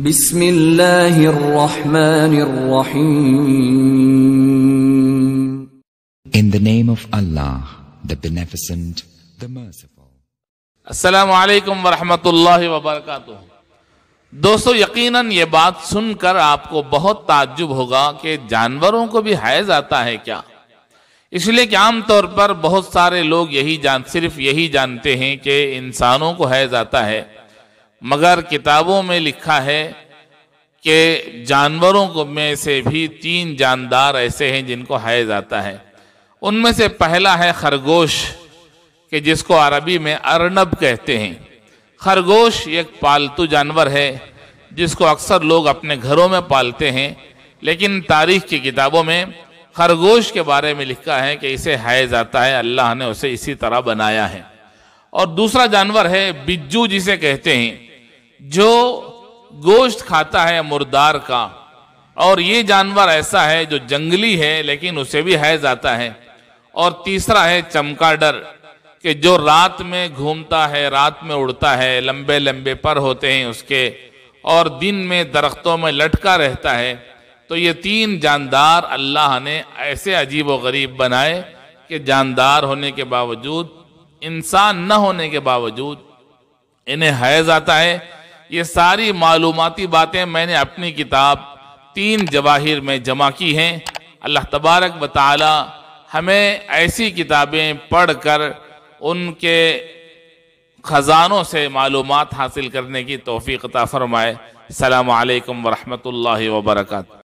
بسم الله الرحمن الرحيم In the name of Allah, the Beneficent, the Merciful. Assalamu alaikum wa rahmatullahi wa barakatuh. दोस्तों यकीनन ये बात सुनकर आपको बहुत ताज्जुब होगा कि जानवरों को भी हैज आता है क्या इसलिए कि आमतौर पर बहुत सारे लोग यही जान सिर्फ यही जानते हैं कि इंसानों को हैज आता है मगर किताबों में लिखा है कि जानवरों को में से भी तीन जानदार ऐसे हैं जिनको हाय जाता है उनमें से पहला है खरगोश कि जिसको अरबी में अरनब कहते हैं खरगोश एक पालतू जानवर है जिसको अक्सर लोग अपने घरों में पालते हैं लेकिन तारीख की किताबों में खरगोश के बारे में लिखा है कि इसे हाय जाता है अल्लाह ने उसे इसी तरह बनाया है और दूसरा जानवर है बिज्जू जिसे कहते हैं जो गोश्त खाता है मुर्दार का और ये जानवर ऐसा है जो जंगली है लेकिन उसे भी हैज आता है और तीसरा है चमकाडर कि जो रात में घूमता है रात में उड़ता है लंबे लंबे पर होते हैं उसके और दिन में दरख्तों में लटका रहता है तो ये तीन जानदार अल्लाह ने ऐसे अजीब व गरीब बनाए कि जानदार होने के बावजूद इंसान न होने के बावजूद इन्हें हैज आता है ये सारी मालूमती बातें मैंने अपनी किताब तीन जवाहिर में जमा की हैं अल्लाह तबारक व हमें ऐसी किताबें पढ़कर उनके ख़ज़ानों से मालूम हासिल करने की तोफ़ी फ़रमाए अल्लाम वरहमल वर्का